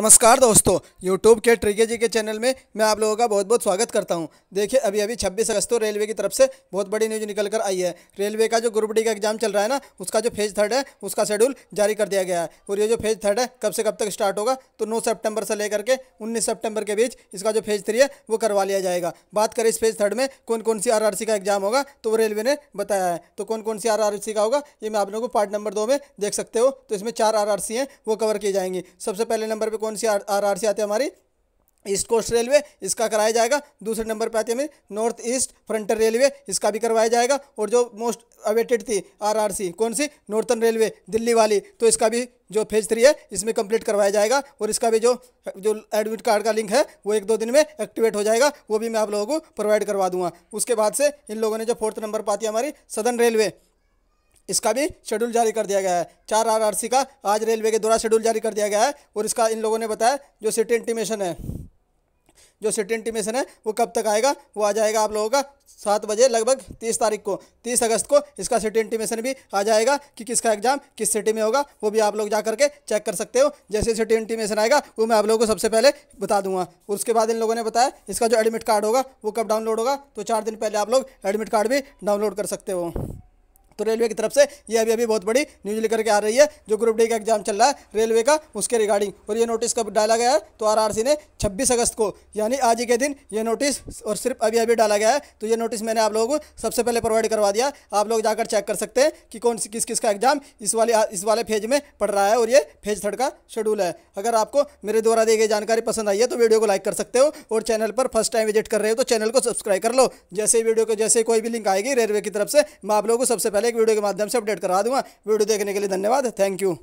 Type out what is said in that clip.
नमस्कार दोस्तों यूट्यूब के ट्रिके जी के चैनल में मैं आप लोगों का बहुत बहुत स्वागत करता हूं देखिए अभी अभी 26 अगस्त को रेलवे की तरफ से बहुत बड़ी न्यूज निकल कर आई है रेलवे का जो ग्रुप डी का एग्जाम चल रहा है ना उसका जो फेज थर्ड है उसका शेड्यूल जारी कर दिया गया है और ये जो फेज थर्ड है कब से कब तक स्टार्ट होगा तो नौ सेप्टेम्बर से लेकर के उन्नीस सेप्टेम्बर के बीच इसका जो फेज थ्री है वो करवा लिया जाएगा बात करें इस फेज थर्ड में कौन कौन सी आर का एग्जाम होगा तो वो रेलवे ने बताया है तो कौन कौन सी आर का होगा ये मैं आप लोगों को पार्ट नंबर दो में देख सकते हो तो इसमें चार आर हैं वो कवर की जाएंगी सबसे पहले नंबर पर कौन सी आर आर सी आती है हमारी ईस्ट कोस्ट रेलवे इसका कराया जाएगा दूसरे नंबर पे आती है हमें नॉर्थ ईस्ट फ्रंटर रेलवे इसका भी करवाया जाएगा और जो मोस्ट अवेटेड थी आरआरसी कौन सी नॉर्थन रेलवे दिल्ली वाली तो इसका भी जो फेज थ्री है इसमें कंप्लीट करवाया जाएगा और इसका भी जो जो एडमिट कार्ड का लिंक है वो एक दो दिन में एक्टिवेट हो जाएगा वो भी मैं आप लोगों को प्रोवाइड करवा दूंगा उसके बाद से इन लोगों ने जो फोर्थ नंबर पर आती है हमारी सदन रेलवे इसका भी शेड्यूल जारी कर दिया गया है चार आर आर सी का आज रेलवे के द्वारा शेड्यूल जारी कर दिया गया है और इसका इन लोगों ने बताया जो सिटी इंटीमेशन है जो सिटी इंटीमेशन है वो कब तक आएगा वो आ जाएगा आप लोगों का सात बजे लगभग तीस तारीख को तीस अगस्त को इसका सिटी इंटीमेशन भी आ जाएगा कि किसका एग्जाम किस सिटी में होगा वो भी आप लोग जा करके चेक कर सकते हो जैसे सिटी इंटीमेशन आएगा वो मैं आप लोगों को सबसे पहले बता दूंगा उसके बाद इन लोगों ने बताया इसका जो एडमिट कार्ड होगा वो कब डाउनलोड होगा तो चार दिन पहले आप लोग एडमिट कार्ड भी डाउनलोड कर सकते हो तो रेलवे की तरफ से ये अभी अभी बहुत बड़ी न्यूज लेकर के आ रही है जो ग्रुप डी का एग्जाम चल रहा है रेलवे का उसके रिगार्डिंग और ये नोटिस कब डाला गया है तो आरआरसी ने 26 अगस्त को यानी आज ही के दिन ये नोटिस और सिर्फ अभी अभी डाला गया है तो ये नोटिस मैंने आप लोगों को सबसे पहले प्रोवाइड करवा दिया आप लोग जाकर चेक कर सकते हैं कि कौन सी किस किस का एग्जाम इस वाले इस वाले फेज में पड़ रहा है और ये फेज थर्ड का शेड्यूल है अगर आपको मेरे द्वारा दी गई जानकारी पसंद आई है तो वीडियो को लाइक कर सकते हो और चैनल पर फर्स्ट टाइम विजिट कर रहे हो तो चैनल को सब्सक्राइब कर लो जैसे वीडियो को जैसे कोई भी लिंक आएगी रेलवे की तरफ से मैं आप लोगों को सबसे पहले हर एक वीडियो के माध्यम से अपडेट करा दूंगा वीडियो देखने के लिए धन्यवाद थैंक यू